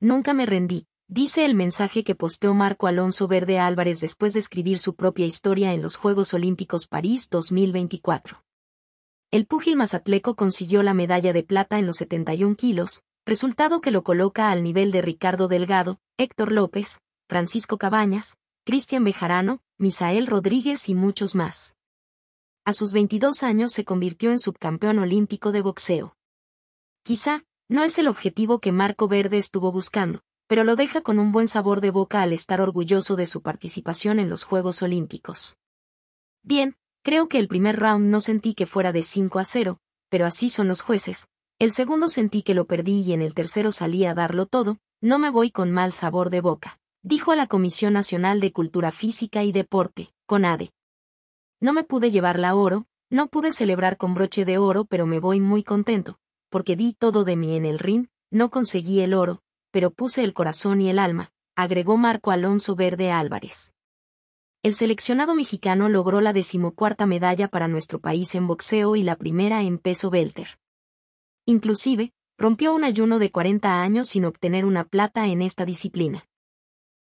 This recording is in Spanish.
Nunca me rendí, dice el mensaje que posteó Marco Alonso Verde Álvarez después de escribir su propia historia en los Juegos Olímpicos París 2024. El púgil mazatleco consiguió la medalla de plata en los 71 kilos, resultado que lo coloca al nivel de Ricardo Delgado, Héctor López, Francisco Cabañas, Cristian Bejarano, Misael Rodríguez y muchos más. A sus 22 años se convirtió en subcampeón olímpico de boxeo. Quizá, no es el objetivo que Marco Verde estuvo buscando, pero lo deja con un buen sabor de boca al estar orgulloso de su participación en los Juegos Olímpicos. Bien, creo que el primer round no sentí que fuera de 5 a 0, pero así son los jueces, el segundo sentí que lo perdí y en el tercero salí a darlo todo, no me voy con mal sabor de boca, dijo a la Comisión Nacional de Cultura Física y Deporte, con CONADE. No me pude llevar la oro, no pude celebrar con broche de oro, pero me voy muy contento, porque di todo de mí en el ring, no conseguí el oro, pero puse el corazón y el alma, agregó Marco Alonso Verde Álvarez. El seleccionado mexicano logró la decimocuarta medalla para nuestro país en boxeo y la primera en peso belter. Inclusive, rompió un ayuno de 40 años sin obtener una plata en esta disciplina.